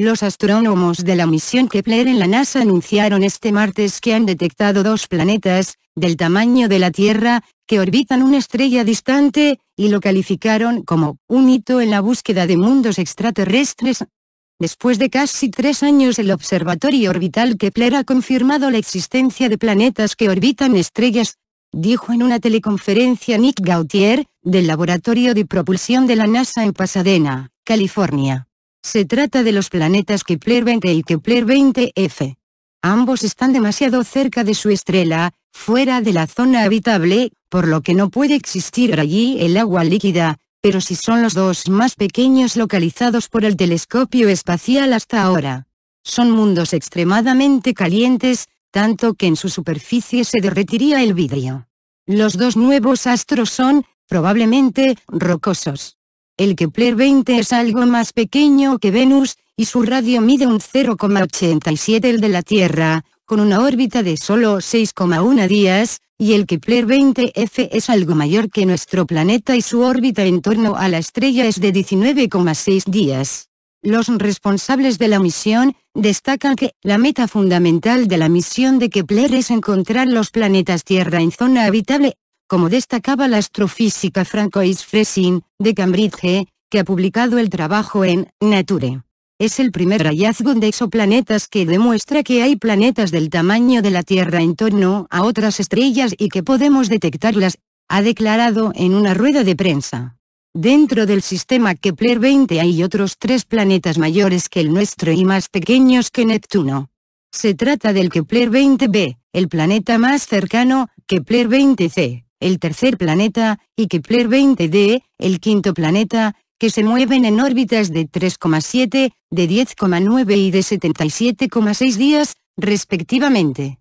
Los astrónomos de la misión Kepler en la NASA anunciaron este martes que han detectado dos planetas, del tamaño de la Tierra, que orbitan una estrella distante, y lo calificaron como un hito en la búsqueda de mundos extraterrestres. Después de casi tres años el Observatorio Orbital Kepler ha confirmado la existencia de planetas que orbitan estrellas, dijo en una teleconferencia Nick Gautier, del Laboratorio de Propulsión de la NASA en Pasadena, California. Se trata de los planetas Kepler 20 y Kepler 20f. Ambos están demasiado cerca de su estrella, fuera de la zona habitable, por lo que no puede existir allí el agua líquida, pero sí son los dos más pequeños localizados por el telescopio espacial hasta ahora. Son mundos extremadamente calientes, tanto que en su superficie se derretiría el vidrio. Los dos nuevos astros son, probablemente, rocosos. El Kepler 20 es algo más pequeño que Venus, y su radio mide un 0,87 el de la Tierra, con una órbita de solo 6,1 días, y el Kepler 20f es algo mayor que nuestro planeta y su órbita en torno a la estrella es de 19,6 días. Los responsables de la misión, destacan que la meta fundamental de la misión de Kepler es encontrar los planetas Tierra en zona habitable, como destacaba la astrofísica Francois Fresin, de Cambridge, que ha publicado el trabajo en Nature. Es el primer hallazgo de exoplanetas que demuestra que hay planetas del tamaño de la Tierra en torno a otras estrellas y que podemos detectarlas, ha declarado en una rueda de prensa. Dentro del sistema Kepler-20 hay otros tres planetas mayores que el nuestro y más pequeños que Neptuno. Se trata del Kepler-20b, el planeta más cercano, Kepler-20c, el tercer planeta, y Kepler 20d, el quinto planeta, que se mueven en órbitas de 3,7, de 10,9 y de 77,6 días, respectivamente.